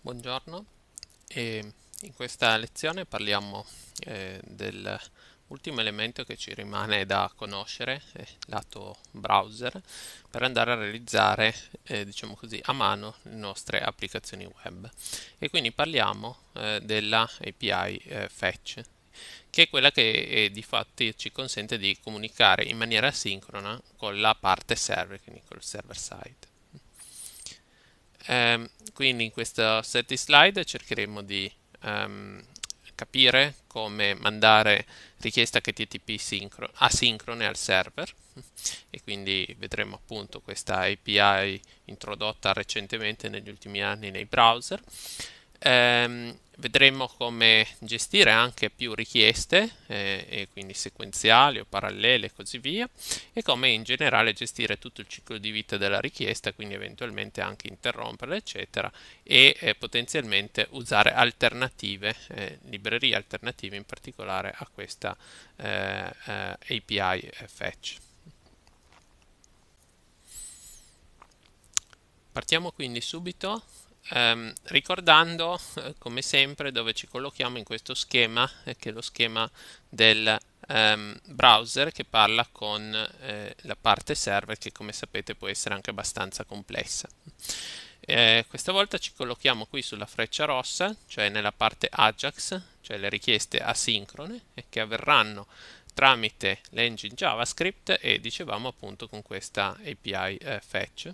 Buongiorno, e in questa lezione parliamo eh, dell'ultimo elemento che ci rimane da conoscere, eh, lato browser, per andare a realizzare eh, diciamo così, a mano le nostre applicazioni web. E quindi parliamo eh, della API eh, Fetch, che è quella che eh, di fatto ci consente di comunicare in maniera sincrona con la parte server, quindi col server side. Um, quindi in questo set di slide cercheremo di um, capire come mandare richieste HTTP asincrone al server e quindi vedremo appunto questa API introdotta recentemente negli ultimi anni nei browser Ehm, vedremo come gestire anche più richieste, eh, quindi sequenziali o parallele e così via, e come in generale gestire tutto il ciclo di vita della richiesta, quindi eventualmente anche interromperla, eccetera, e eh, potenzialmente usare alternative, eh, librerie alternative in particolare a questa eh, eh, API fetch. Partiamo quindi subito ehm, ricordando eh, come sempre dove ci collochiamo in questo schema, eh, che è lo schema del ehm, browser che parla con eh, la parte server che come sapete può essere anche abbastanza complessa. Eh, questa volta ci collochiamo qui sulla freccia rossa, cioè nella parte Ajax, cioè le richieste asincrone che avverranno tramite l'engine JavaScript e dicevamo appunto con questa API eh, fetch.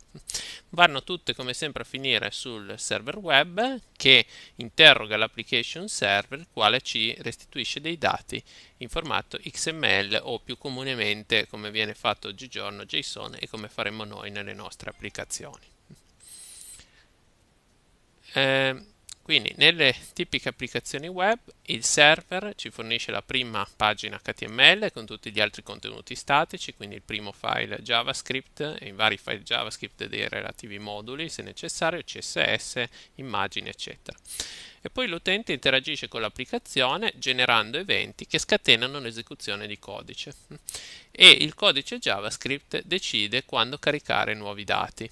Vanno tutte come sempre a finire sul server web che interroga l'application server quale ci restituisce dei dati in formato XML o più comunemente come viene fatto oggigiorno JSON e come faremo noi nelle nostre applicazioni. Eh, quindi nelle tipiche applicazioni web il server ci fornisce la prima pagina HTML con tutti gli altri contenuti statici, quindi il primo file JavaScript e i vari file JavaScript dei relativi moduli se necessario, CSS, immagini eccetera. E poi l'utente interagisce con l'applicazione generando eventi che scatenano l'esecuzione di codice e il codice JavaScript decide quando caricare nuovi dati.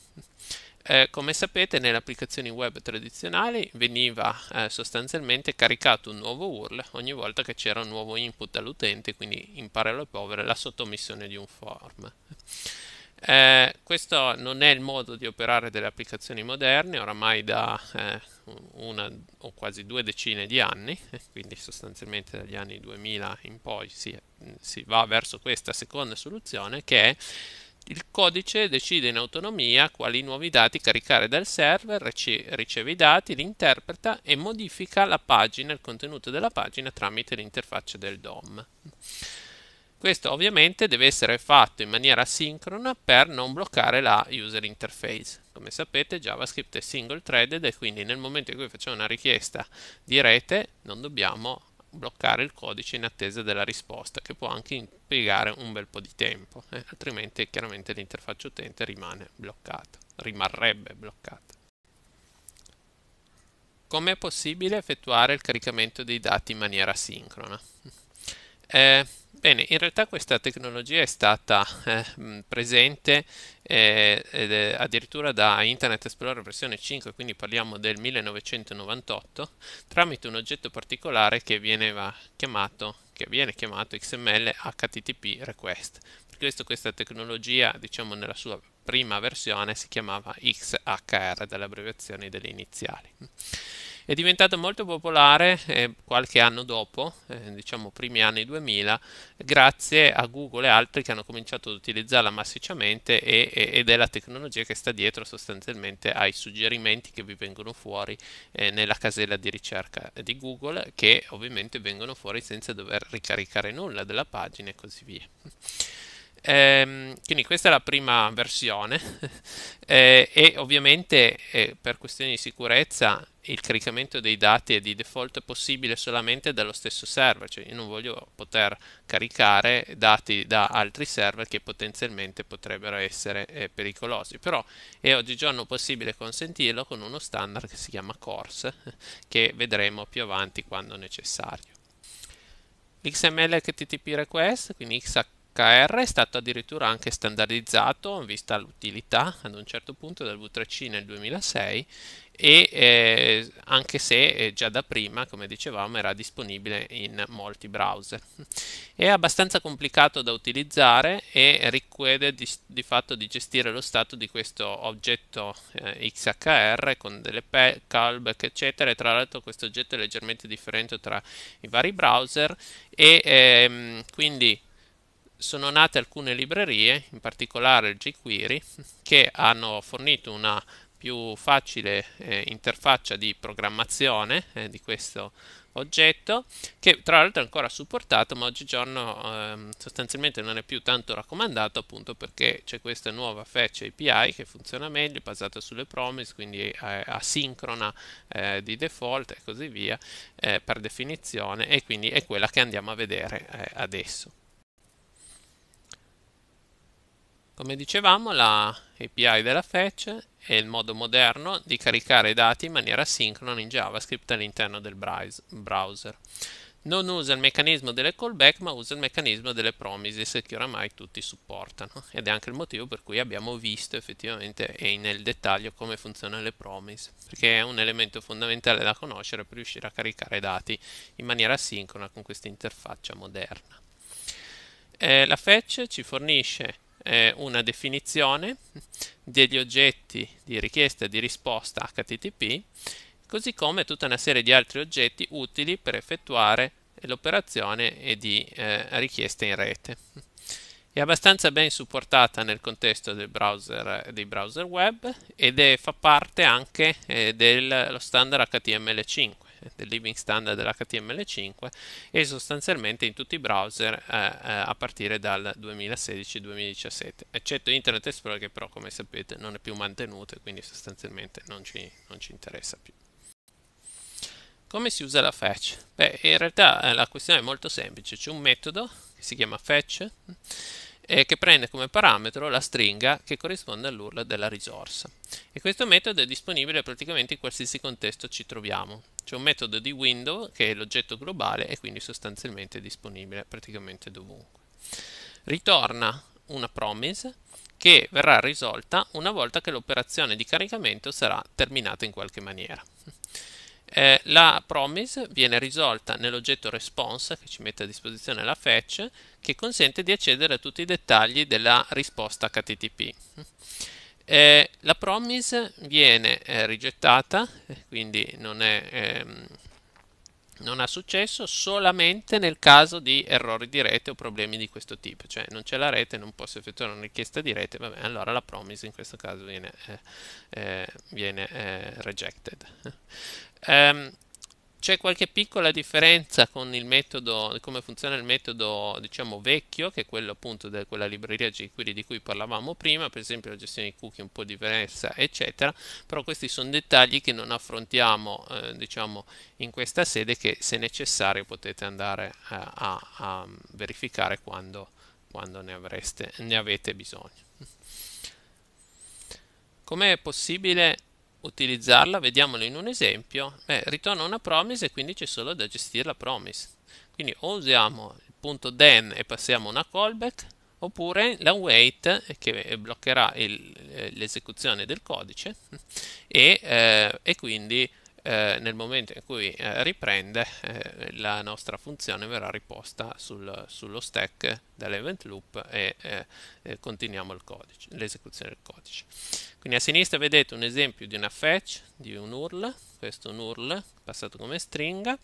Eh, come sapete nelle applicazioni web tradizionali veniva eh, sostanzialmente caricato un nuovo URL ogni volta che c'era un nuovo input dall'utente, quindi in parole povere la sottomissione di un form. Eh, questo non è il modo di operare delle applicazioni moderne, oramai da eh, una o quasi due decine di anni, eh, quindi sostanzialmente dagli anni 2000 in poi si, si va verso questa seconda soluzione che è il codice decide in autonomia quali nuovi dati caricare dal server, riceve i dati, li interpreta e modifica la pagina, il contenuto della pagina tramite l'interfaccia del DOM. Questo ovviamente deve essere fatto in maniera sincrona per non bloccare la user interface. Come sapete JavaScript è single threaded e quindi nel momento in cui facciamo una richiesta di rete non dobbiamo bloccare il codice in attesa della risposta che può anche impiegare un bel po' di tempo eh? altrimenti chiaramente l'interfaccia utente rimane bloccata rimarrebbe bloccata come è possibile effettuare il caricamento dei dati in maniera sincrona eh, bene, in realtà questa tecnologia è stata eh, presente eh, addirittura da Internet Explorer versione 5, quindi parliamo del 1998, tramite un oggetto particolare che, chiamato, che viene chiamato XML HTTP Request. Per questo questa tecnologia, diciamo nella sua prima versione, si chiamava XHR, dalle abbreviazioni delle iniziali. È diventato molto popolare eh, qualche anno dopo, eh, diciamo primi anni 2000, grazie a Google e altri che hanno cominciato ad utilizzarla massicciamente e, e, ed è la tecnologia che sta dietro sostanzialmente ai suggerimenti che vi vengono fuori eh, nella casella di ricerca di Google che ovviamente vengono fuori senza dover ricaricare nulla della pagina e così via. Ehm, quindi questa è la prima versione eh, e ovviamente eh, per questioni di sicurezza il caricamento dei dati è di default possibile solamente dallo stesso server, cioè io non voglio poter caricare dati da altri server che potenzialmente potrebbero essere eh, pericolosi, però è oggigiorno possibile consentirlo con uno standard che si chiama Course, che vedremo più avanti quando necessario. XML HTTP request, quindi XHTTP HR è stato addirittura anche standardizzato, vista l'utilità, ad un certo punto dal V3C nel 2006 e eh, anche se eh, già da prima, come dicevamo, era disponibile in molti browser. È abbastanza complicato da utilizzare e richiede di, di fatto di gestire lo stato di questo oggetto eh, XHR con delle callback eccetera e tra l'altro questo oggetto è leggermente differente tra i vari browser e ehm, quindi sono nate alcune librerie, in particolare il jQuery, che hanno fornito una più facile eh, interfaccia di programmazione eh, di questo oggetto che tra l'altro è ancora supportato ma oggigiorno ehm, sostanzialmente non è più tanto raccomandato appunto perché c'è questa nuova fetch API che funziona meglio basata sulle promise quindi è asincrona eh, di default e così via eh, per definizione e quindi è quella che andiamo a vedere eh, adesso Come dicevamo, la API della fetch è il modo moderno di caricare i dati in maniera sincrona in JavaScript all'interno del browser. Non usa il meccanismo delle callback, ma usa il meccanismo delle promises che oramai tutti supportano. Ed è anche il motivo per cui abbiamo visto effettivamente e nel dettaglio come funzionano le promise, perché è un elemento fondamentale da conoscere per riuscire a caricare dati in maniera sincrona con questa interfaccia moderna. Eh, la fetch ci fornisce eh, una definizione degli oggetti di richiesta e di risposta HTTP, così come tutta una serie di altri oggetti utili per effettuare l'operazione e di eh, richieste in rete. È abbastanza ben supportata nel contesto browser, dei browser web ed è, fa parte anche eh, dello standard HTML5 del living standard dell'HTML5 e sostanzialmente in tutti i browser eh, eh a partire dal 2016-2017, eccetto Internet Explorer che però come sapete non è più mantenuto e quindi sostanzialmente non ci, non ci interessa più. Come si usa la fetch? Beh, in realtà eh, la questione è molto semplice, c'è un metodo che si chiama fetch eh, che prende come parametro la stringa che corrisponde all'URL della risorsa. E questo metodo è disponibile praticamente in qualsiasi contesto ci troviamo. C'è un metodo di window che è l'oggetto globale e quindi sostanzialmente è disponibile praticamente dovunque. Ritorna una promise che verrà risolta una volta che l'operazione di caricamento sarà terminata in qualche maniera. Eh, la promise viene risolta nell'oggetto response che ci mette a disposizione la fetch che consente di accedere a tutti i dettagli della risposta HTTP. Eh, la promise viene eh, rigettata, eh, quindi non, è, ehm, non, ha successo solamente nel caso di errori di rete o problemi di questo tipo, cioè non c'è la rete, non posso effettuare una richiesta di rete, vabbè, allora la promise in questo caso viene, eh, eh viene eh, rejected. Um, c'è qualche piccola differenza con il metodo, come funziona il metodo diciamo vecchio, che è quello appunto di quella libreria jQuery di cui parlavamo prima, per esempio la gestione di cookie è un po' diversa, eccetera, però questi sono dettagli che non affrontiamo eh, diciamo in questa sede che se necessario potete andare eh, a, a, verificare quando, quando ne, avreste, ne avete bisogno. Com'è possibile utilizzarla, vediamolo in un esempio, Beh, ritorna una promise e quindi c'è solo da gestire la promise. Quindi o usiamo il punto then e passiamo una callback, oppure la wait che bloccherà eh, l'esecuzione del codice e, eh, e quindi eh, nel momento in cui eh, riprende eh, la nostra funzione verrà riposta sul, sullo stack dell'event loop e eh, continuiamo codice, l'esecuzione del codice quindi a sinistra vedete un esempio di una fetch di un URL questo è un URL passato come stringa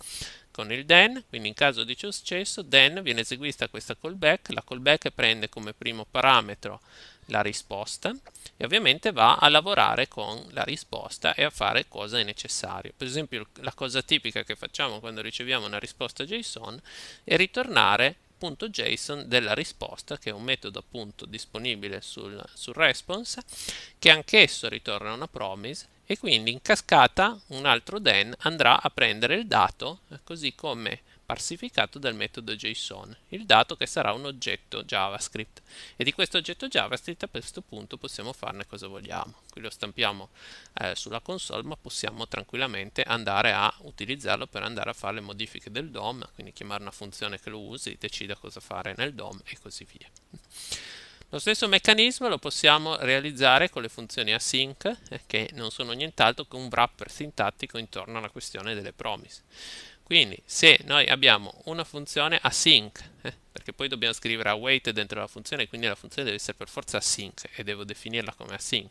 con il then quindi in caso di successo then viene eseguita questa callback la callback prende come primo parametro la risposta e ovviamente va a lavorare con la risposta e a fare cosa è necessario. Per esempio la cosa tipica che facciamo quando riceviamo una risposta JSON è ritornare .json della risposta che è un metodo appunto disponibile sul, sul response che anch'esso ritorna una promise e quindi in cascata un altro then andrà a prendere il dato eh, così come parsificato dal metodo JSON, il dato che sarà un oggetto JavaScript e di questo oggetto JavaScript a questo punto possiamo farne cosa vogliamo. Qui lo stampiamo eh, sulla console ma possiamo tranquillamente andare a utilizzarlo per andare a fare le modifiche del DOM, quindi chiamare una funzione che lo usi, decida cosa fare nel DOM e così via. Lo stesso meccanismo lo possiamo realizzare con le funzioni async, eh, che non sono nient'altro che un wrapper sintattico intorno alla questione delle promise. Quindi se noi abbiamo una funzione async, eh, perché poi dobbiamo scrivere await dentro la funzione, quindi la funzione deve essere per forza async e devo definirla come async.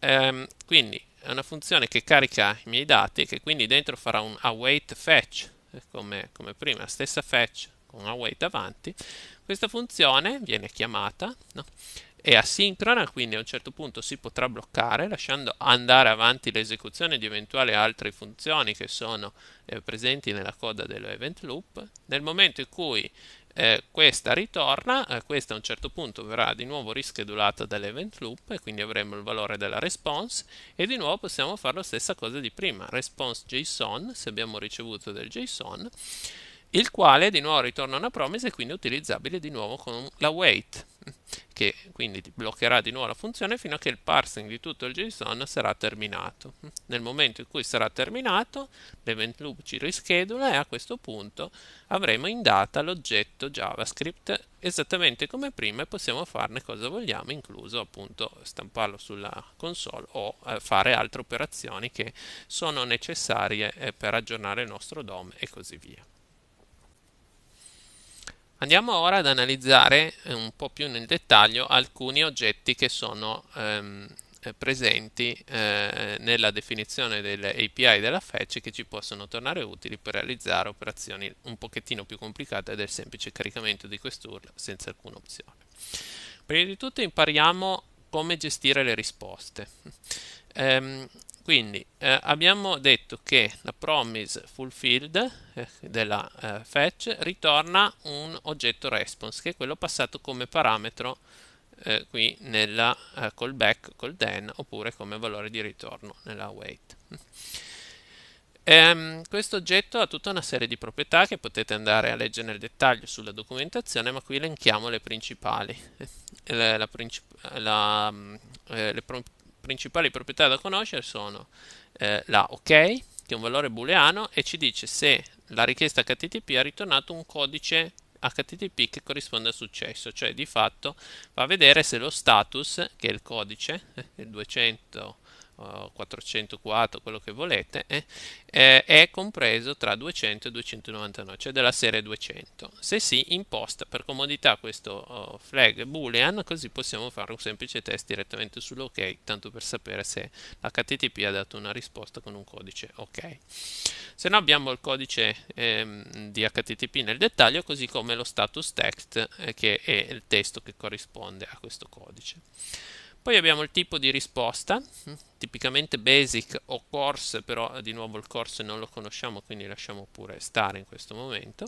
Ehm, quindi è una funzione che carica i miei dati e che quindi dentro farà un await fetch, eh, come, come prima, stessa fetch con await avanti. Questa funzione viene chiamata no? è asincrona, quindi a un certo punto si potrà bloccare lasciando andare avanti l'esecuzione di eventuali altre funzioni che sono eh, presenti nella coda dell'event loop. Nel momento in cui eh, questa ritorna, eh, questa a un certo punto verrà di nuovo rischedulata dall'event loop e quindi avremo il valore della response e di nuovo possiamo fare la stessa cosa di prima, response JSON se abbiamo ricevuto del JSON il quale di nuovo ritorna una promise e quindi è utilizzabile di nuovo con la wait che quindi bloccherà di nuovo la funzione fino a che il parsing di tutto il JSON sarà terminato. Nel momento in cui sarà terminato, l'event loop ci rischedula e a questo punto avremo in data l'oggetto JavaScript esattamente come prima e possiamo farne cosa vogliamo, incluso appunto stamparlo sulla console o eh, fare altre operazioni che sono necessarie eh, per aggiornare il nostro DOM e così via. Andiamo ora ad analizzare eh, un po' più nel dettaglio alcuni oggetti che sono ehm, eh, presenti eh, nella definizione delle API della fetch che ci possono tornare utili per realizzare operazioni un pochettino più complicate del semplice caricamento di quest'URL senza alcuna opzione. Prima di tutto impariamo come gestire le risposte. Ehm, quindi eh, abbiamo detto che la promise fulfilled eh, della eh, fetch ritorna un oggetto response che è quello passato come parametro eh, qui nella eh, callback col then oppure come valore di ritorno nella wait. Um, questo oggetto ha tutta una serie di proprietà che potete andare a leggere nel dettaglio sulla documentazione, ma qui elenchiamo le principali. Eh, la, la princip la, mm, eh, le, pro principali proprietà da conoscere sono eh, la OK, che è un valore booleano, e ci dice se la richiesta HTTP ha ritornato un codice HTTP che corrisponde al successo, cioè di fatto va a vedere se lo status, che è il codice, eh, il 200 404, quello che volete, eh, eh è compreso tra 200 e 299, cioè della serie 200. Se si imposta per comodità questo oh, flag boolean, così possiamo fare un semplice test direttamente sull'ok, tanto per sapere se l'HTTP ha dato una risposta con un codice ok. Se no abbiamo il codice ehm, di HTTP nel dettaglio, così come lo status text, eh, che è il testo che corrisponde a questo codice. Poi abbiamo il tipo di risposta, mhm. tipicamente basic o course, però di nuovo il course non lo conosciamo, quindi lasciamo pure stare in questo momento.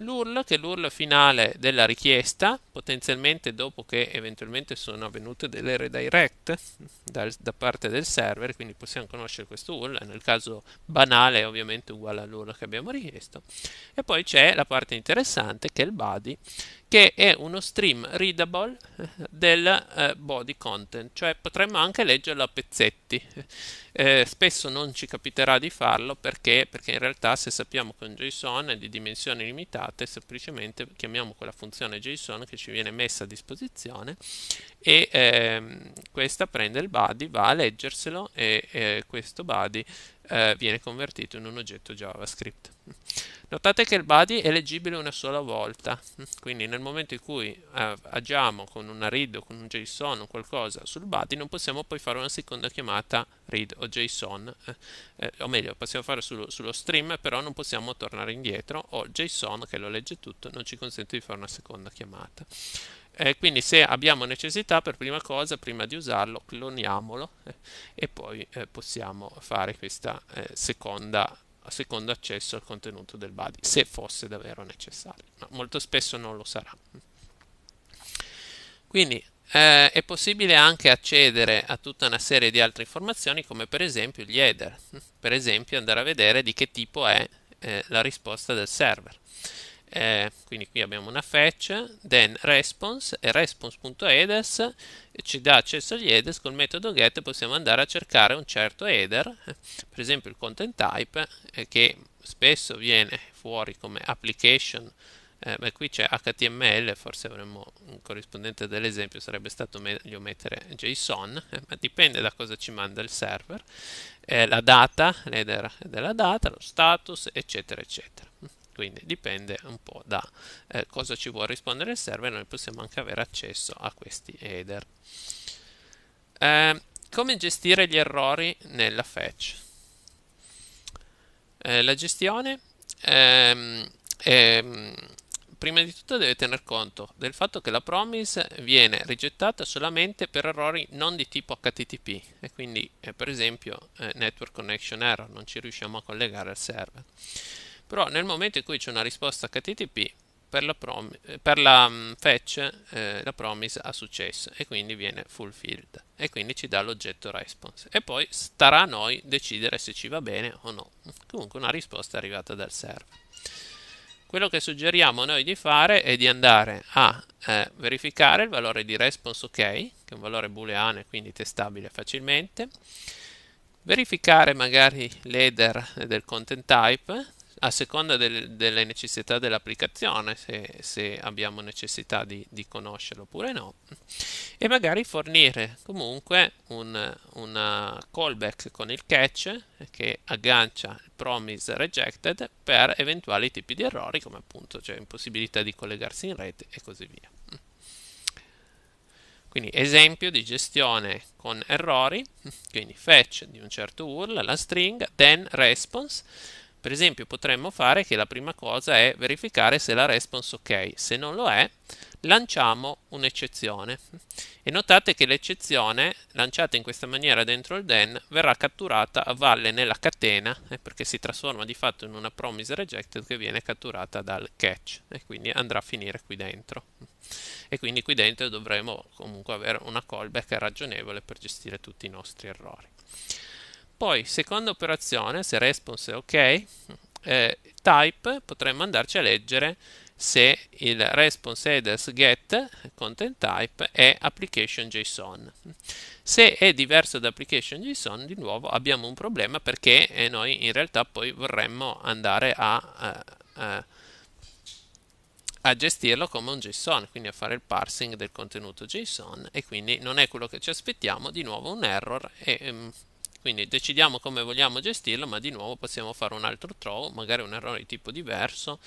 L'URL, che è l'URL finale della richiesta, potenzialmente dopo che eventualmente sono avvenute delle redirect da, da parte del server, quindi possiamo conoscere questo URL, nel caso banale è ovviamente uguale all'URL che abbiamo richiesto. E poi c'è la parte interessante che è il body, che è uno stream readable eh, del eh, body content, cioè potremmo anche leggerlo a pezzetti. Eh, spesso non ci capiterà di farlo perché, perché in realtà se sappiamo che un JSON è di dimensioni limitate, semplicemente chiamiamo quella funzione JSON che ci viene messa a disposizione e eh, questa prende il body, va a leggerselo e questo body eh, viene convertito in un oggetto JavaScript. Notate che il body è leggibile una sola volta, quindi nel momento in cui eh, agiamo con una read o con un JSON o qualcosa sul body non possiamo poi fare una seconda chiamata read o JSON, eh, eh o meglio possiamo fare sullo, sullo stream però non possiamo tornare indietro o JSON che lo legge tutto non ci consente di fare una seconda chiamata eh, quindi se abbiamo necessità per prima cosa, prima di usarlo, cloniamolo eh, e poi eh, possiamo fare questo eh, secondo accesso al contenuto del body, se fosse davvero necessario. Ma molto spesso non lo sarà. Quindi eh, è possibile anche accedere a tutta una serie di altre informazioni come per esempio gli header, per esempio andare a vedere di che tipo è eh, la risposta del server eh, quindi qui abbiamo una fetch, then response e response.headers ci dà accesso agli headers col metodo get possiamo andare a cercare un certo header, per esempio il content type eh, che spesso viene fuori come application ma eh, qui c'è HTML, forse avremmo un corrispondente dell'esempio, sarebbe stato meglio mettere JSON, eh, ma dipende da cosa ci manda il server, eh, la data, l'header della data, lo status, eccetera, eccetera quindi dipende un po' da eh, cosa ci vuole rispondere il server noi possiamo anche avere accesso a questi header eh, come gestire gli errori nella fetch eh, la gestione ehm, ehm, prima di tutto deve tener conto del fatto che la promise viene rigettata solamente per errori non di tipo HTTP e quindi eh, per esempio eh, network connection error non ci riusciamo a collegare al server però nel momento in cui c'è una risposta HTTP per la, prom eh, per la mm, fetch eh, la promise ha successo e quindi viene fulfilled e quindi ci dà l'oggetto response e poi starà a noi decidere se ci va bene o no comunque una risposta è arrivata dal server quello che suggeriamo noi di fare è di andare a eh, verificare il valore di response ok che è un valore booleano e quindi testabile facilmente verificare magari l'header del content type a seconda del, delle necessità dell'applicazione, se, se abbiamo necessità di, di, conoscerlo oppure no, e magari fornire comunque un, una uh, callback con il catch che aggancia il promise rejected per eventuali tipi di errori come appunto cioè impossibilità di collegarsi in rete e così via. Quindi esempio di gestione con errori, quindi fetch di un certo URL, la string, then response, per esempio potremmo fare che la prima cosa è verificare se la response ok, se non lo è lanciamo un'eccezione e notate che l'eccezione lanciata in questa maniera dentro il den verrà catturata a valle nella catena eh, perché si trasforma di fatto in una promise rejected che viene catturata dal catch e quindi andrà a finire qui dentro e quindi qui dentro dovremo comunque avere una callback ragionevole per gestire tutti i nostri errori. Poi, seconda operazione, se response è ok, eh, type potremmo andarci a leggere se il response headers get content type è application JSON. Se è diverso da application JSON, di nuovo abbiamo un problema perché eh, noi in realtà poi vorremmo andare a, a, a gestirlo come un JSON, quindi a fare il parsing del contenuto JSON e quindi non è quello che ci aspettiamo, di nuovo un error e um, quindi decidiamo come vogliamo gestirlo, ma di nuovo possiamo fare un altro throw, magari un errore di tipo diverso,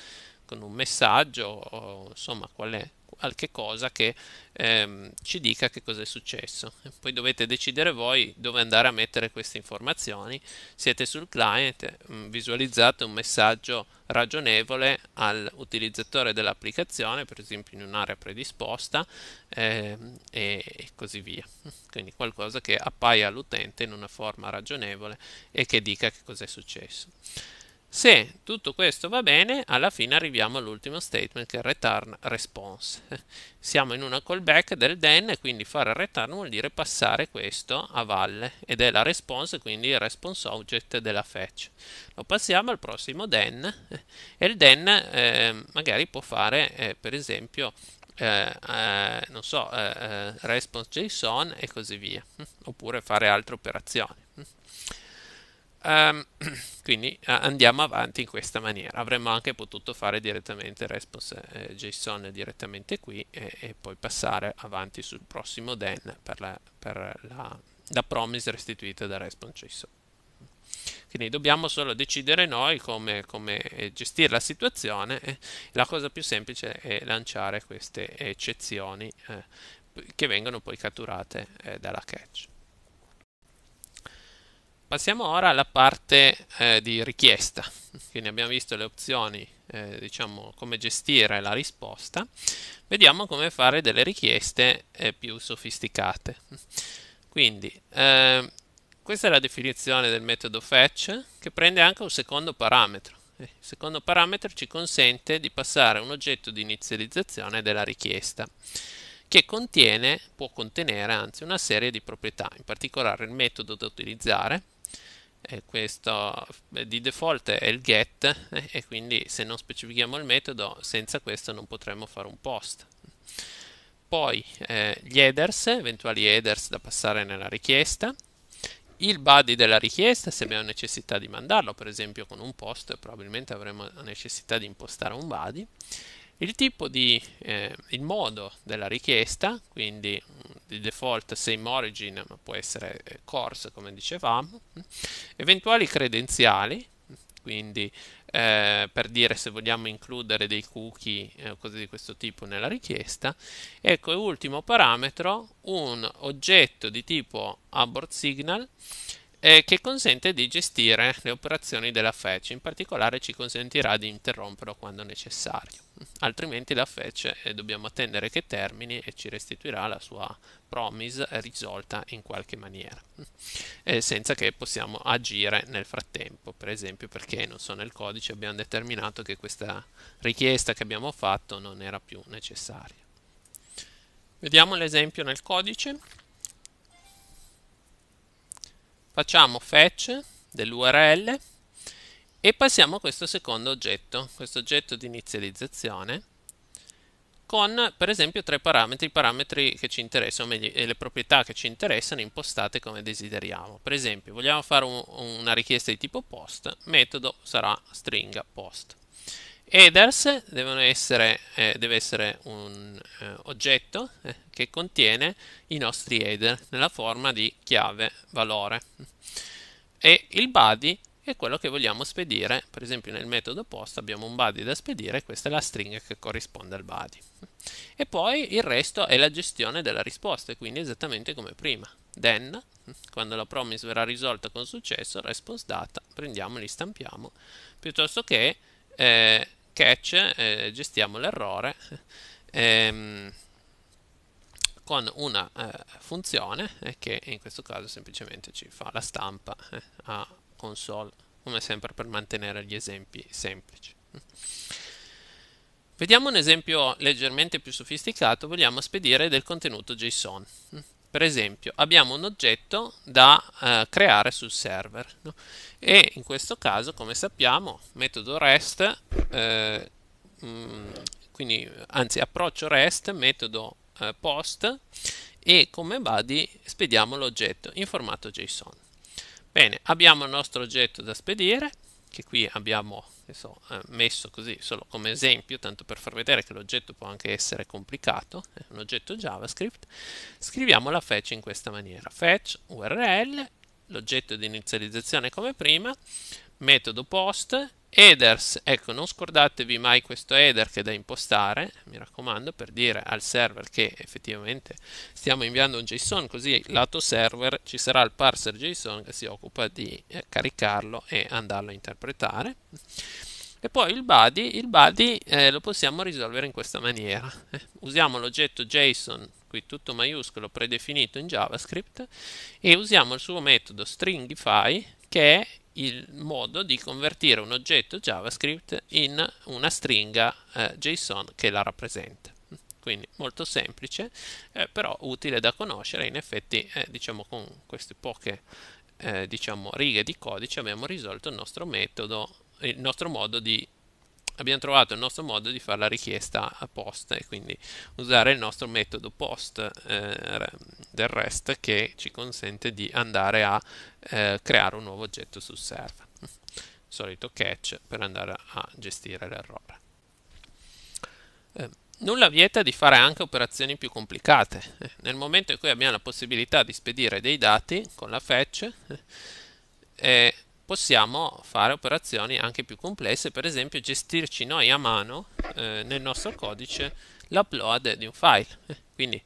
con un messaggio, o, insomma, qual è qualche cosa che ehm, ci dica che cosa è successo. Poi dovete decidere voi dove andare a mettere queste informazioni. Siete sul client, mm, visualizzate un messaggio ragionevole all'utilizzatore dell'applicazione, per esempio in un'area predisposta ehm, e, e così via. Quindi qualcosa che appaia all'utente in una forma ragionevole e che dica che cosa è successo. Se tutto questo va bene, alla fine arriviamo all'ultimo statement che è return response. Siamo in una callback del then e quindi fare return vuol dire passare questo a valle ed è la response, quindi il response object della fetch. Lo passiamo al prossimo then e il then eh, magari può fare eh, per esempio eh, eh, non so, eh, eh response JSON e così via, oppure fare altre operazioni. Um, quindi uh, andiamo avanti in questa maniera. Avremmo anche potuto fare direttamente response.json eh, direttamente qui e, e, poi passare avanti sul prossimo den per la, per la, la promise restituita da response.json. Quindi dobbiamo solo decidere noi come, come, gestire la situazione. La cosa più semplice è lanciare queste eccezioni eh, che vengono poi catturate eh, dalla catch. Passiamo ora alla parte eh, di richiesta, quindi abbiamo visto le opzioni, eh, diciamo come gestire la risposta, vediamo come fare delle richieste eh, più sofisticate. Quindi ehm, questa è la definizione del metodo fetch che prende anche un secondo parametro. Eh, il secondo parametro ci consente di passare un oggetto di inizializzazione della richiesta che contiene, può contenere anzi una serie di proprietà, in particolare il metodo da utilizzare, eh, questo eh, di default è il get eh, e quindi se non specifichiamo il metodo senza questo non potremmo fare un post poi eh, gli headers eventuali headers da passare nella richiesta il body della richiesta se abbiamo necessità di mandarlo per esempio con un post probabilmente avremo necessità di impostare un body il tipo di eh, il modo della richiesta quindi di default same origin, ma può essere eh, course come dicevamo, mm, eventuali credenziali, quindi eh, per dire se vogliamo includere dei cookie eh, o eh, cose di questo tipo nella richiesta. Ecco, e ultimo parametro, un oggetto di tipo abort signal eh, che consente di gestire le operazioni della fetch, in particolare ci consentirà di interromperlo quando necessario, altrimenti la fetch eh, dobbiamo attendere che termini e ci restituirà la sua promise risolta in qualche maniera, eh, senza che possiamo agire nel frattempo, per esempio perché non so nel codice abbiamo determinato che questa richiesta che abbiamo fatto non era più necessaria. Vediamo l'esempio nel codice. Facciamo fetch dell'URL e passiamo a questo secondo oggetto, questo oggetto di inizializzazione, con per esempio tre parametri, i parametri che ci interessano, o meglio le proprietà che ci interessano impostate come desideriamo. Per esempio vogliamo fare un, una richiesta di tipo post, metodo sarà stringa post headers devono essere, eh, deve essere un eh, oggetto eh, che contiene i nostri header nella forma di chiave valore e il body è quello che vogliamo spedire per esempio nel metodo post abbiamo un body da spedire questa è la stringa che corrisponde al body e poi il resto è la gestione della risposta quindi esattamente come prima then quando la promise verrà risolta con successo response data prendiamo e li stampiamo piuttosto che eh, catch, eh, gestiamo l'errore ehm, con una eh, funzione eh, che in questo caso semplicemente ci fa la stampa eh, a console, come sempre per mantenere gli esempi semplici. Vediamo un esempio leggermente più sofisticato, vogliamo spedire del contenuto JSON. Per esempio, abbiamo un oggetto da eh, creare sul server no? e in questo caso, come sappiamo, metodo REST, eh, mh, mm, quindi, anzi approccio REST, metodo eh, POST e come body spediamo l'oggetto in formato JSON. Bene, abbiamo il nostro oggetto da spedire che qui abbiamo so, eh, messo così solo come esempio, tanto per far vedere che l'oggetto può anche essere complicato, è un oggetto JavaScript, scriviamo la fetch in questa maniera, fetch url, l'oggetto di inizializzazione come prima, metodo post headers, ecco non scordatevi mai questo header che è da impostare, mi raccomando, per dire al server che effettivamente stiamo inviando un JSON, così lato server ci sarà il parser JSON che si occupa di eh, caricarlo e andarlo a interpretare. E poi il body, il body eh, lo possiamo risolvere in questa maniera. Eh, usiamo l'oggetto JSON, qui tutto maiuscolo predefinito in JavaScript, e usiamo il suo metodo stringify che è il modo di convertire un oggetto JavaScript in una stringa eh, JSON che la rappresenta. Quindi molto semplice, eh, però utile da conoscere. In effetti, eh, diciamo con queste poche eh, diciamo, righe di codice abbiamo risolto il nostro metodo, il nostro modo di abbiamo trovato il nostro modo di fare la richiesta a post e quindi usare il nostro metodo post eh, del REST che ci consente di andare a eh, creare un nuovo oggetto sul server. Solito catch per andare a gestire l'errore. Eh, nulla vieta di fare anche operazioni più complicate. Eh, nel momento in cui abbiamo la possibilità di spedire dei dati con la fetch, possiamo fare operazioni anche più complesse, per esempio gestirci noi a mano nel nostro codice l'upload di un file. Quindi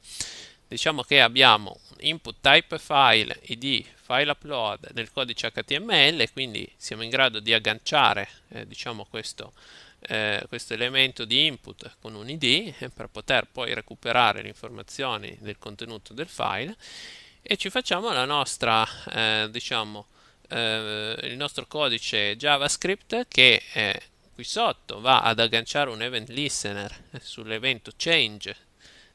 diciamo che abbiamo input type file id file upload nel codice HTML, quindi siamo in grado di agganciare eh, diciamo questo, eh, questo, elemento di input con un id eh, per poter poi recuperare le informazioni del contenuto del file e ci facciamo la nostra, eh, diciamo, eh, il nostro codice JavaScript che qui sotto va ad agganciare un event listener sull'evento change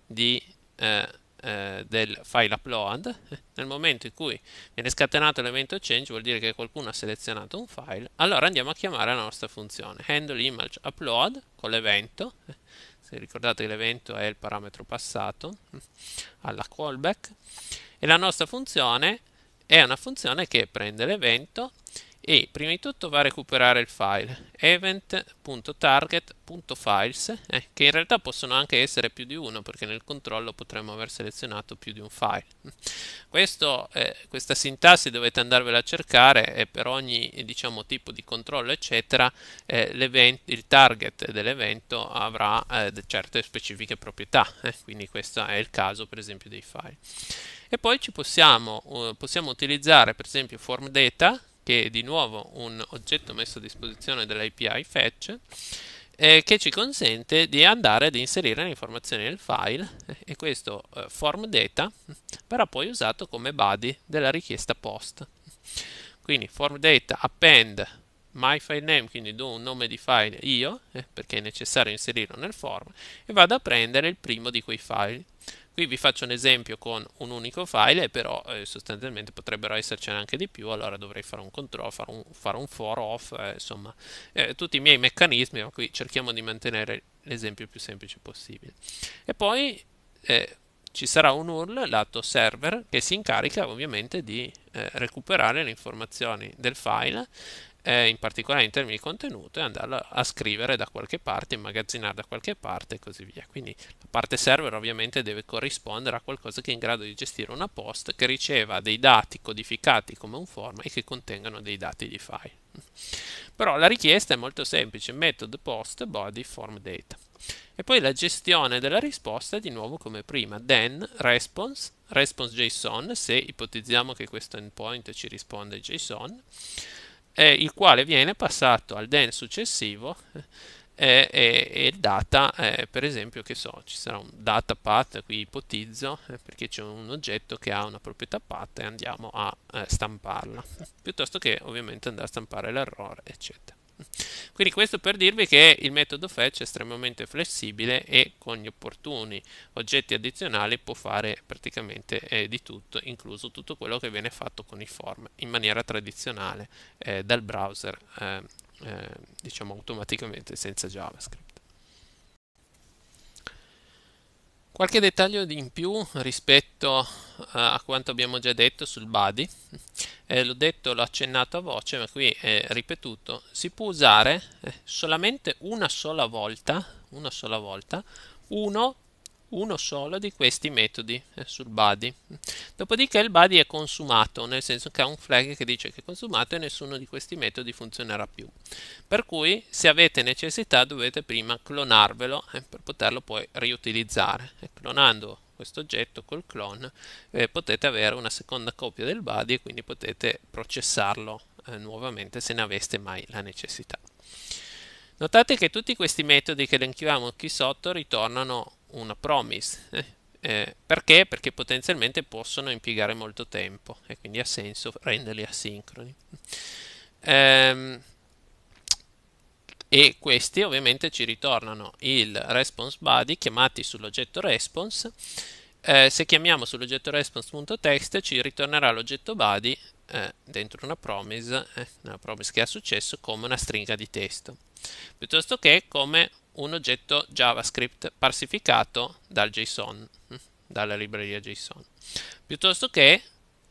di eh, eh, del file upload, nel momento in cui viene scatenato l'evento change vuol dire che qualcuno ha selezionato un file, allora andiamo a chiamare la nostra funzione handle image upload con l'evento, se ricordate l'evento è il parametro passato alla callback, e la nostra funzione è una funzione che prende l'evento, e prima di tutto va a recuperare il file event.target.files eh, che in realtà possono anche essere più di uno perché nel controllo potremmo aver selezionato più di un file Questo, eh, questa sintassi dovete andarvela a cercare e per ogni diciamo, tipo di controllo eccetera eh, il target dell'evento avrà eh, certe specifiche proprietà eh, quindi questo è il caso per esempio dei file e poi possiamo, eh, possiamo utilizzare per esempio form data che è di nuovo un oggetto messo a disposizione dell'API fetch eh, che ci consente di andare ad inserire le informazioni nel file eh, e questo eh, form data verrà poi usato come body della richiesta post quindi form data append my file name quindi do un nome di file io eh, perché è necessario inserirlo nel form e vado a prendere il primo di quei file Qui vi faccio un esempio con un unico file, però eh, sostanzialmente potrebbero essercene anche di più, allora dovrei fare un control, fare un, fare un for, off, eh, insomma, eh, tutti i miei meccanismi, ma qui cerchiamo di mantenere l'esempio più semplice possibile. E poi eh, ci sarà un URL lato server che si incarica ovviamente di eh, recuperare le informazioni del file eh, in particolare in termini di contenuto, e andarla a scrivere da qualche parte, immagazzinare da qualche parte e così via. Quindi la parte server ovviamente deve corrispondere a qualcosa che è in grado di gestire una post che riceva dei dati codificati come un form e che contengano dei dati di file. Però la richiesta è molto semplice, method post body form data. E poi la gestione della risposta è di nuovo come prima, then response, response JSON, se ipotizziamo che questo endpoint ci risponde JSON, eh, il quale viene passato al den successivo eh, e, eh, eh, data, per esempio, che so, ci sarà un data path, qui ipotizzo, eh, perché c'è un oggetto che ha una proprietà path e andiamo a eh, stamparla, piuttosto che ovviamente andare a stampare l'errore, eccetera. Quindi questo per dirvi che il metodo fetch è estremamente flessibile e con gli opportuni oggetti addizionali può fare praticamente eh, di tutto, incluso tutto quello che viene fatto con i form in maniera tradizionale eh, dal browser, eh, eh diciamo automaticamente senza JavaScript. Qualche dettaglio in più rispetto eh, a quanto abbiamo già detto sul body, eh, l'ho detto, l'ho accennato a voce, ma qui è ripetuto, si può usare eh, solamente una sola volta, una sola volta, uno uno solo di questi metodi eh, sul body. Dopodiché il body è consumato, nel senso che ha un flag che dice che è consumato e nessuno di questi metodi funzionerà più. Per cui se avete necessità dovete prima clonarvelo eh, per poterlo poi riutilizzare. E clonando questo oggetto col clone eh, potete avere una seconda copia del body e quindi potete processarlo eh, nuovamente se ne aveste mai la necessità. Notate che tutti questi metodi che elenchiamo qui sotto ritornano una promise. Eh, eh, perché? Perché potenzialmente possono impiegare molto tempo e quindi ha senso renderli asincroni. Ehm, e questi ovviamente ci ritornano il response body chiamati sull'oggetto response. Eh, se chiamiamo sull'oggetto response.text ci ritornerà l'oggetto body eh, dentro una promise, eh, una promise che ha successo, come una stringa di testo, piuttosto che come un oggetto JavaScript parsificato dal JSON, mm, dalla libreria JSON, piuttosto che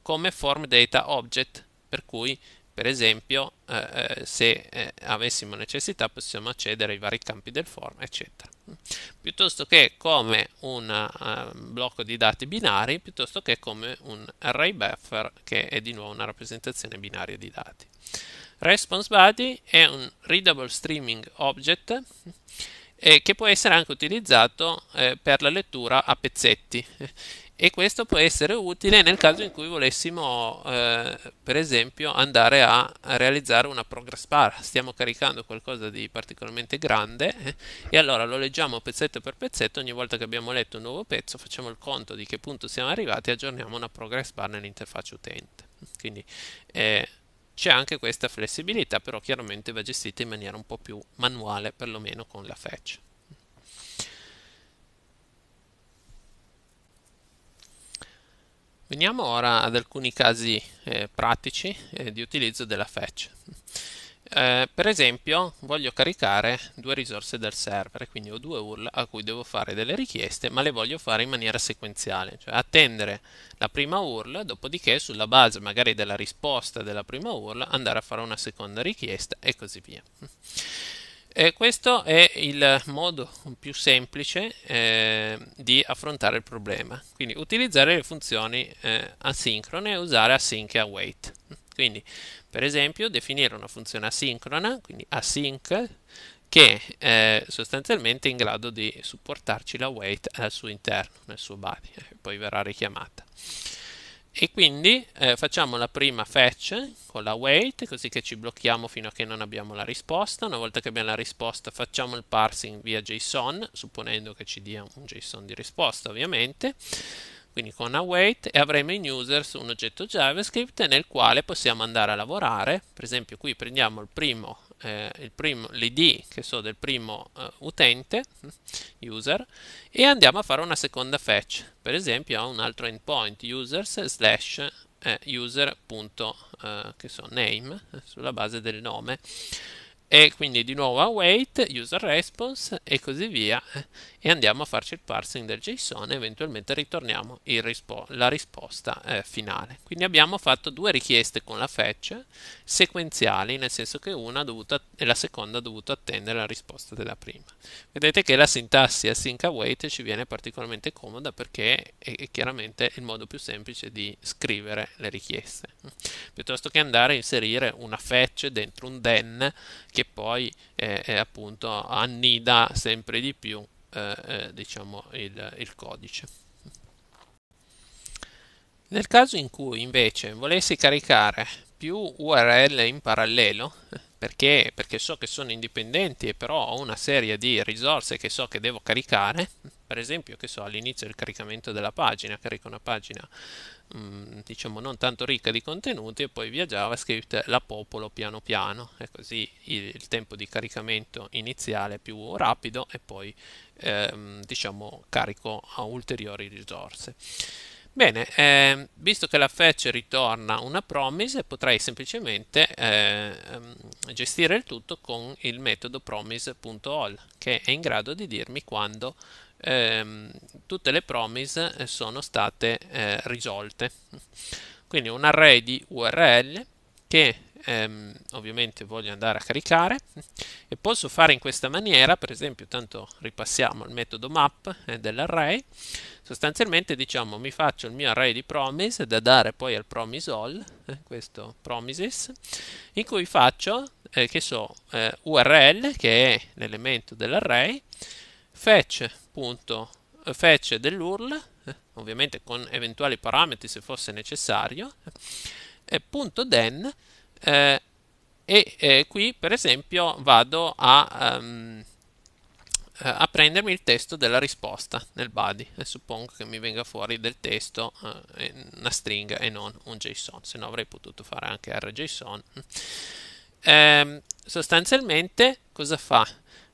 come form data object, per cui per esempio eh, eh se eh, avessimo necessità possiamo accedere ai vari campi del form, eccetera. Mm. Piuttosto che come un uh, blocco di dati binari, piuttosto che come un array buffer che è di nuovo una rappresentazione binaria di dati. ResponseBody è un readable streaming object eh, che può essere anche utilizzato eh, per la lettura a pezzetti e questo può essere utile nel caso in cui volessimo eh, per esempio andare a, a, realizzare una progress bar stiamo caricando qualcosa di particolarmente grande eh, e allora lo leggiamo pezzetto per pezzetto ogni volta che abbiamo letto un nuovo pezzo facciamo il conto di che punto siamo arrivati e aggiorniamo una progress bar nell'interfaccia utente quindi eh, c'è anche questa flessibilità, però chiaramente va gestita in maniera un po' più manuale, perlomeno con la fetch. Veniamo ora ad alcuni casi eh, pratici eh, di utilizzo della fetch. Eh, per esempio voglio caricare due risorse del server, quindi ho due URL a cui devo fare delle richieste, ma le voglio fare in maniera sequenziale, cioè attendere la prima URL, dopodiché sulla base magari della risposta della prima URL andare a fare una seconda richiesta e così via. E questo è il modo più semplice eh, di affrontare il problema, quindi utilizzare le funzioni eh, asincrone e usare async e await. Quindi, per esempio, definire una funzione asincrona, quindi async, che è eh, sostanzialmente in grado di supportarci la wait al suo interno, nel suo body, eh, poi verrà richiamata. E quindi eh, facciamo la prima fetch con la wait, così che ci blocchiamo fino a che non abbiamo la risposta. Una volta che abbiamo la risposta facciamo il parsing via JSON, supponendo che ci dia un JSON di risposta ovviamente quindi con await e avremo in users un oggetto javascript nel quale possiamo andare a lavorare per esempio qui prendiamo il primo, eh, il primo l'id che so del primo eh, utente user e andiamo a fare una seconda fetch per esempio a un altro endpoint users slash eh, user.name eh, sulla base del nome e quindi di nuovo await user response e così via e andiamo a farci il parsing del JSON e eventualmente ritorniamo rispo la risposta eh, finale. Quindi abbiamo fatto due richieste con la fetch sequenziali, nel senso che una e la seconda ha dovuto attendere la risposta della prima. Vedete che la sintassi async await ci viene particolarmente comoda perché è, è chiaramente il modo più semplice di scrivere le richieste, piuttosto che andare a inserire una fetch dentro un den che poi eh, eh appunto annida sempre di più eh, eh, diciamo, il, il codice. Nel caso in cui invece volessi caricare più URL in parallelo, perché, perché so che sono indipendenti e però ho una serie di risorse che so che devo caricare, per esempio so, all'inizio del caricamento della pagina, carico una pagina mh, mm, diciamo non tanto ricca di contenuti e poi via JavaScript la popolo piano piano e così il, il tempo di caricamento iniziale è più rapido e poi ehm, diciamo carico a ulteriori risorse. Bene, eh, visto che la fetch ritorna una promise, potrei semplicemente eh, gestire il tutto con il metodo promise.all che è in grado di dirmi quando ehm, tutte le promise eh, sono state eh, risolte. Quindi un array di URL che ehm, ovviamente voglio andare a caricare e posso fare in questa maniera, per esempio, tanto ripassiamo il metodo map eh, dell'array, sostanzialmente diciamo mi faccio il mio array di promise da dare poi al promise all, eh, questo promises, in cui faccio, eh, che so, eh, URL che è l'elemento dell'array, fetch punto eh, fetch dell'url, eh, ovviamente con eventuali parametri se fosse necessario, eh, punto then, eh, e eh, qui per esempio vado a, um, a, prendermi il testo della risposta nel body, e suppongo che mi venga fuori del testo una stringa e non un JSON, se no avrei potuto fare anche RJSON. Ehm, sostanzialmente cosa fa?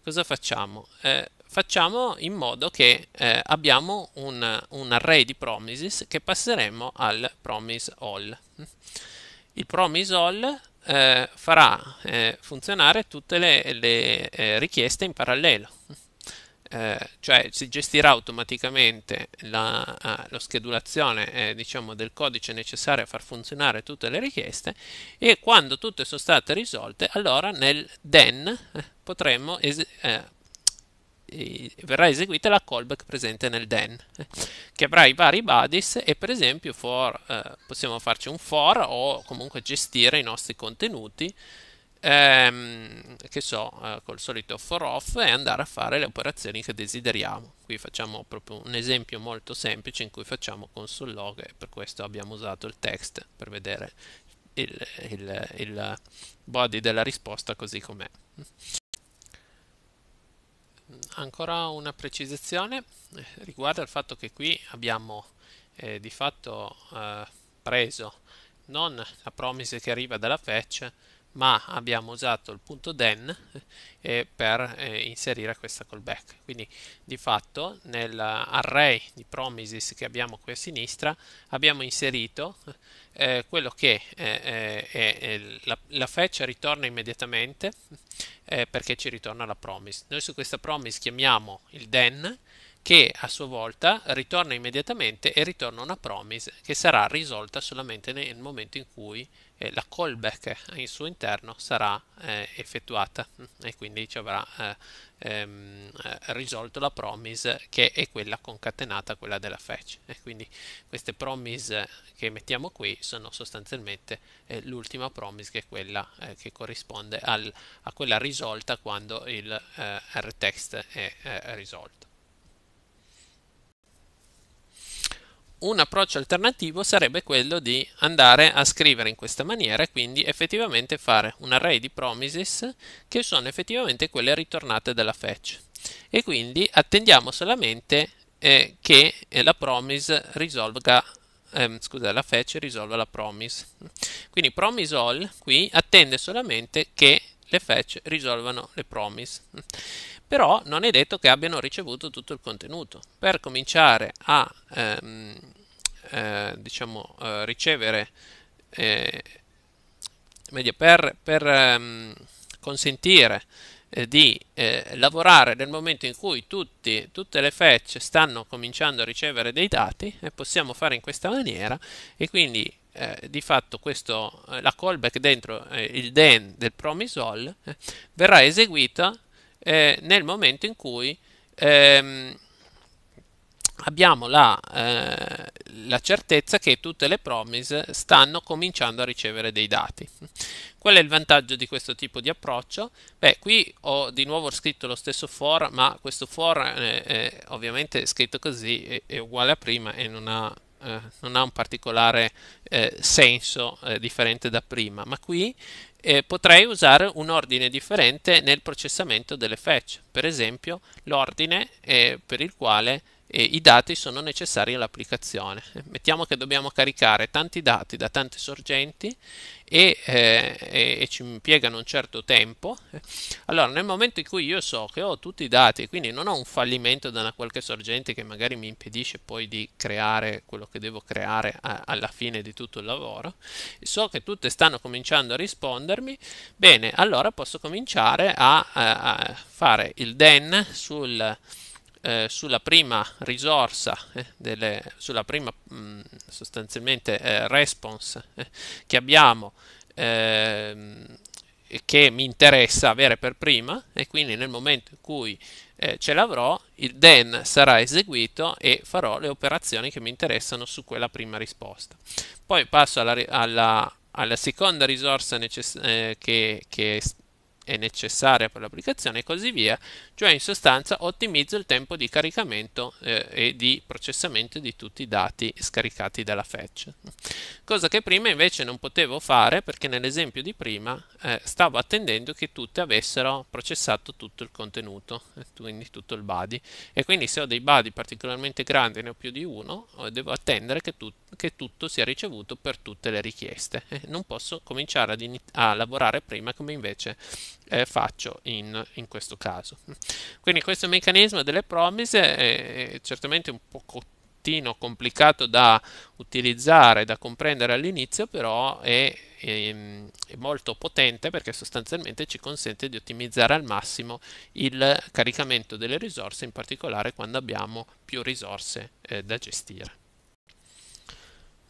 Cosa facciamo? Eh, facciamo in modo che eh, abbiamo un, un, array di promises che passeremo al promise all. Il promise all eh, farà eh, funzionare tutte le, le eh, richieste in parallelo, eh, cioè si gestirà automaticamente la, eh, la schedulazione diciamo, del codice necessario a far funzionare tutte le richieste e quando tutte sono state risolte allora nel then potremo verrà eseguita la callback presente nel den che avrà i vari buddies e per esempio for, eh, possiamo farci un for o comunque gestire i nostri contenuti ehm, che so eh, col solito for off e andare a fare le operazioni che desideriamo qui facciamo proprio un esempio molto semplice in cui facciamo console log e per questo abbiamo usato il text per vedere il, il, il body della risposta così com'è ancora una precisazione eh, riguardo al fatto che qui abbiamo eh, di fatto eh, preso non la promise che arriva dalla fetch ma abbiamo usato il punto then eh, eh, per eh, inserire questa callback quindi di fatto nell'array di promises che abbiamo qui a sinistra abbiamo inserito eh, quello che eh, eh, la, la, fetch ritorna immediatamente perché ci ritorna la promise noi su questa promise chiamiamo il then che a sua volta ritorna immediatamente e ritorna una promise che sarà risolta solamente nel momento in cui eh, la callback al suo interno sarà eh, effettuata mm, e quindi ci avrà eh, ehm, eh, risolto la promise che è quella concatenata quella della fetch e quindi queste promise che mettiamo qui sono sostanzialmente eh, l'ultima promise che è quella che corrisponde al, a quella risolta quando il rtext è risolto un approccio alternativo sarebbe quello di andare a scrivere in questa maniera e quindi effettivamente fare un array di promises che sono effettivamente quelle ritornate dalla fetch e quindi attendiamo solamente eh, che eh, la promise risolva ehm, scusate, la fetch risolva la promise quindi promise all qui attende solamente che le fetch risolvano le promise. Però non è detto che abbiano ricevuto tutto il contenuto. Per cominciare a ehm, eh, diciamo, eh, ricevere, eh, meglio, per, per ehm, consentire eh, di eh, lavorare nel momento in cui tutti, tutte le fetch stanno cominciando a ricevere dei dati, e eh, possiamo fare in questa maniera e quindi eh, di fatto questo, eh, la callback dentro eh, il den del promise promisol eh, verrà eseguita eh, nel momento in cui ehm, abbiamo la, eh, la, certezza che tutte le promise stanno cominciando a ricevere dei dati. Qual è il vantaggio di questo tipo di approccio? Beh, qui ho di nuovo scritto lo stesso for, ma questo for ovviamente scritto così è, è uguale a prima e non ha eh, non ha un particolare eh, senso eh, differente da prima, ma qui eh, potrei usare un ordine differente nel processamento delle fetch, per esempio l'ordine per il quale e i dati sono necessari all'applicazione. Mettiamo che dobbiamo caricare tanti dati da tante sorgenti e, eh, e, ci impiegano un certo tempo. Allora, nel momento in cui io so che ho tutti i dati, quindi non ho un fallimento da una qualche sorgente che magari mi impedisce poi di creare quello che devo creare a, alla fine di tutto il lavoro, so che tutte stanno cominciando a rispondermi, bene, allora posso cominciare a, a, a fare il den sul eh, sulla prima risorsa, eh, delle, sulla prima mh, mm, sostanzialmente eh, response eh, che abbiamo ehm, che mi interessa avere per prima e quindi nel momento in cui eh, ce l'avrò il then sarà eseguito e farò le operazioni che mi interessano su quella prima risposta. Poi passo alla, alla, alla seconda risorsa eh, che, che è necessaria per l'applicazione e così via, cioè in sostanza ottimizzo il tempo di caricamento eh, e di processamento di tutti i dati scaricati dalla fetch. Cosa che prima invece non potevo fare perché nell'esempio di prima eh, stavo attendendo che tutte avessero processato tutto il contenuto, eh, quindi tutto il body e quindi se ho dei body particolarmente grandi, ne ho più di uno, eh, devo attendere che, tu, che tutto sia ricevuto per tutte le richieste. Eh, non posso cominciare a, a lavorare prima come invece eh, faccio in, in, questo caso. Quindi questo meccanismo delle promise è, è certamente un pochettino complicato da utilizzare, da comprendere all'inizio, però è, è, ehm, è, molto potente perché sostanzialmente ci consente di ottimizzare al massimo il caricamento delle risorse, in particolare quando abbiamo più risorse eh, da gestire.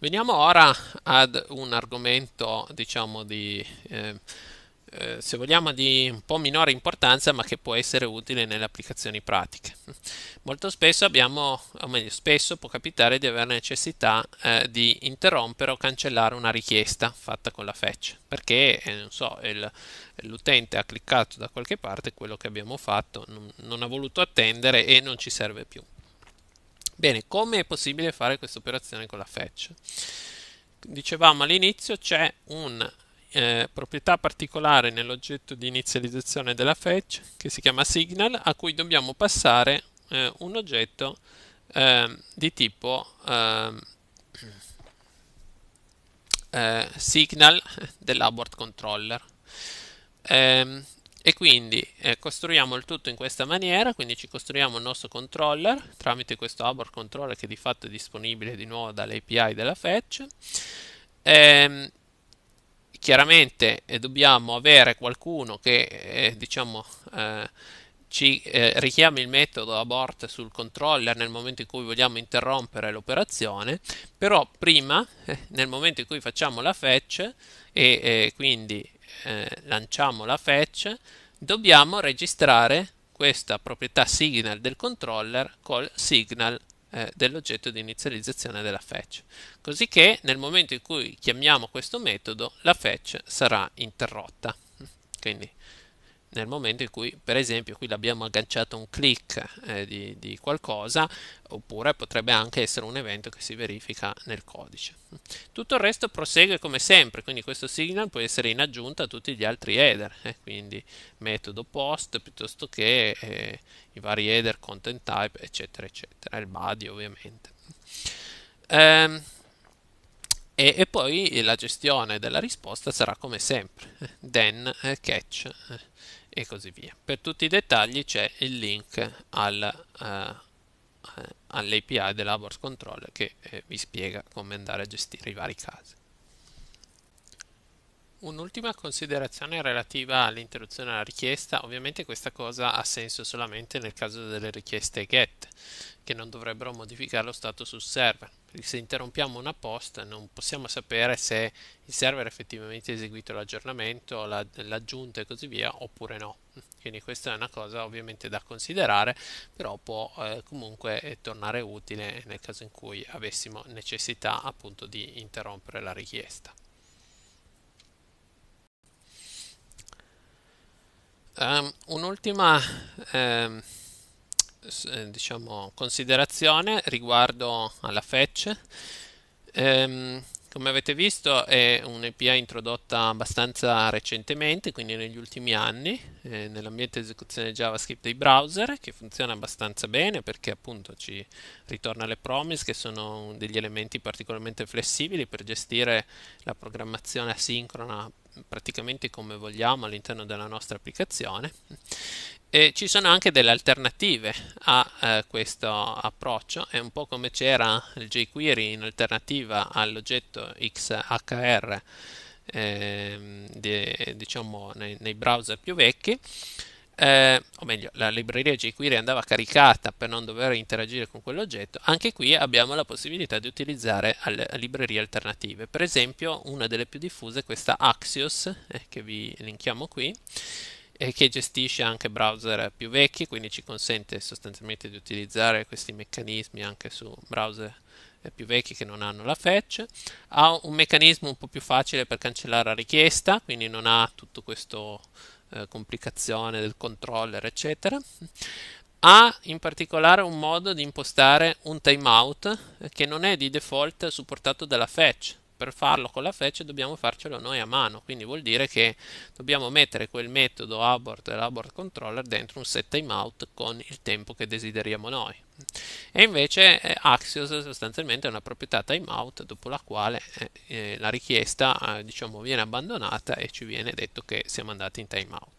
Veniamo ora ad un argomento, diciamo, di... Eh, eh, se vogliamo di un po' minore importanza ma che può essere utile nelle applicazioni pratiche. Molto spesso abbiamo, o meglio spesso può capitare di avere necessità eh, di interrompere o cancellare una richiesta fatta con la fetch perché eh, so, il, l'utente ha cliccato da qualche parte quello che abbiamo fatto, non, non ha voluto attendere e non ci serve più. Bene, come è possibile fare questa operazione con la fetch? Dicevamo all'inizio c'è un eh, proprietà particolare nell'oggetto di inizializzazione della fetch che si chiama signal a cui dobbiamo passare eh, un oggetto ehm, di tipo ehm, eh, signal dell'abort controller ehm, e quindi eh, costruiamo il tutto in questa maniera, quindi ci costruiamo il nostro controller tramite questo abort controller che di fatto è disponibile di nuovo dall'API della fetch chiaramente eh, dobbiamo avere qualcuno che eh, diciamo eh, ci eh, richiami il metodo abort sul controller nel momento in cui vogliamo interrompere l'operazione, però prima, eh, nel momento in cui facciamo la fetch e eh, quindi lanciamo la fetch, dobbiamo registrare questa proprietà signal del controller col signal eh, dell'oggetto di inizializzazione della fetch, così che nel momento in cui chiamiamo questo metodo la fetch sarà interrotta. Quindi nel momento in cui per esempio qui l'abbiamo agganciato un click eh, di, di, qualcosa oppure potrebbe anche essere un evento che si verifica nel codice tutto il resto prosegue come sempre quindi questo signal può essere in aggiunta a tutti gli altri header eh, quindi metodo post piuttosto che eh, i vari header content type eccetera eccetera il body ovviamente ehm, e, e, poi la gestione della risposta sarà come sempre then eh, catch eh, e così via. Per tutti i dettagli c'è il link al, uh, eh, all'API dell'Abort Control che eh, vi spiega come andare a gestire i vari casi. Un'ultima considerazione relativa all'interruzione alla richiesta, ovviamente questa cosa ha senso solamente nel caso delle richieste GET, che non dovrebbero modificare lo stato sul server, perché se interrompiamo una post non possiamo sapere se il server ha effettivamente eseguito l'aggiornamento, la, l'aggiunta e così via, oppure no. Quindi questa è una cosa ovviamente da considerare, però può eh, comunque eh, tornare utile nel caso in cui avessimo necessità appunto di interrompere la richiesta. Um, un'ultima um, diciamo, considerazione riguardo alla fetch. Um, come avete visto è un'API introdotta abbastanza recentemente, quindi negli ultimi anni, eh, nell'ambiente di esecuzione JavaScript dei browser, che funziona abbastanza bene perché appunto ci ritorna le promise, che sono degli elementi particolarmente flessibili per gestire la programmazione asincrona praticamente come vogliamo all'interno della nostra applicazione e ci sono anche delle alternative a eh, questo approccio, è un po' come c'era il jQuery in alternativa all'oggetto XHR eh, di, diciamo nei, nei, browser più vecchi, eh, o meglio la libreria jQuery andava caricata per non dover interagire con quell'oggetto, anche qui abbiamo la possibilità di utilizzare al, librerie alternative, per esempio una delle più diffuse è questa Axios eh, che vi linkiamo qui e che gestisce anche browser più vecchi, quindi ci consente sostanzialmente di utilizzare questi meccanismi anche su browser eh, più vecchi che non hanno la fetch, ha un meccanismo un po' più facile per cancellare la richiesta, quindi non ha tutto questo eh, complicazione del controller, eccetera. Ha in particolare un modo di impostare un timeout eh, che non è di default supportato dalla fetch, per farlo con la freccia dobbiamo farcelo noi a mano, quindi vuol dire che dobbiamo mettere quel metodo abort e l'abort controller dentro un set timeout con il tempo che desideriamo noi. E invece eh, Axios sostanzialmente è una proprietà timeout dopo la quale eh, eh, la richiesta eh, diciamo, viene abbandonata e ci viene detto che siamo andati in timeout.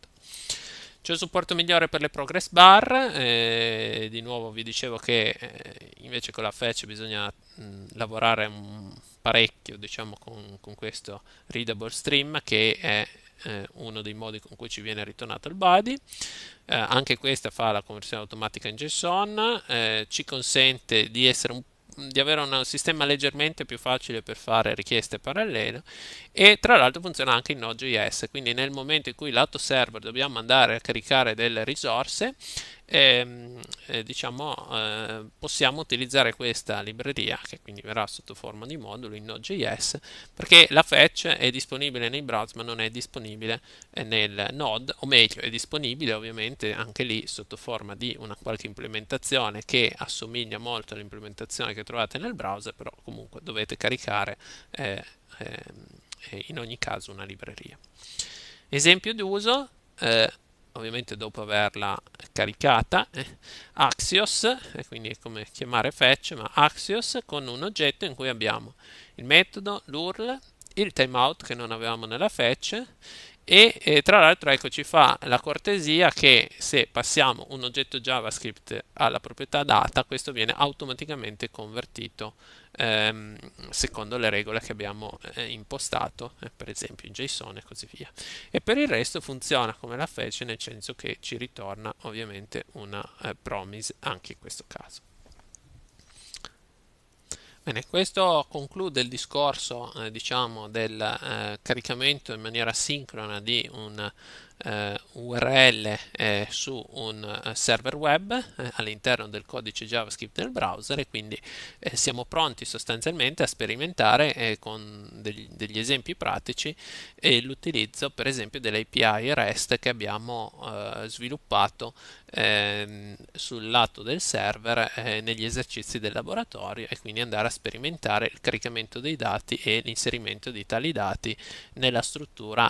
C'è un supporto migliore per le progress bar, eh, di nuovo vi dicevo che eh, invece con la fetch bisogna mh, mm, lavorare un, parecchio diciamo con, con questo readable stream che è eh, uno dei modi con cui ci viene ritornato il body eh, anche questa fa la conversione automatica in JSON eh, ci consente di, un, di avere un sistema leggermente più facile per fare richieste parallele e tra l'altro funziona anche in Node.js quindi nel momento in cui lato server dobbiamo andare a caricare delle risorse Ehm, eh, diciamo, eh, possiamo utilizzare questa libreria che quindi verrà sotto forma di modulo in Node.js perché la fetch è disponibile nei browser ma non è disponibile nel Node o meglio è disponibile ovviamente anche lì sotto forma di una qualche implementazione che assomiglia molto all'implementazione che trovate nel browser però comunque dovete caricare eh, ehm, in ogni caso una libreria esempio d'uso eh, ovviamente dopo averla caricata, eh, Axios, eh, quindi è come chiamare fetch, ma Axios con un oggetto in cui abbiamo il metodo, l'URL, il timeout che non avevamo nella fetch e eh, tra l'altro ecco ci fa la cortesia che se passiamo un oggetto JavaScript alla proprietà data questo viene automaticamente convertito ehm, secondo le regole che abbiamo eh, impostato eh, per esempio in JSON e così via e per il resto funziona come la fece nel senso che ci ritorna ovviamente una eh, promise anche in questo caso Bene, questo conclude il discorso eh, diciamo, del eh, caricamento in maniera sincrona di un eh, URL su un eh, server web eh, all'interno del codice JavaScript del browser e quindi siamo pronti sostanzialmente a sperimentare con degli, degli esempi pratici e l'utilizzo per esempio dell'API REST che abbiamo sviluppato ehm, sul lato del server negli esercizi del laboratorio e quindi andare a sperimentare il caricamento dei dati e l'inserimento di tali dati nella struttura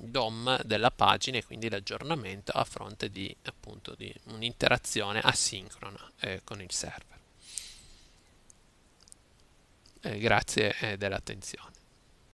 DOM ehm, della della pagina e quindi l'aggiornamento a fronte di, appunto, di un'interazione asincrona eh, con il server. Eh, grazie eh, dell'attenzione.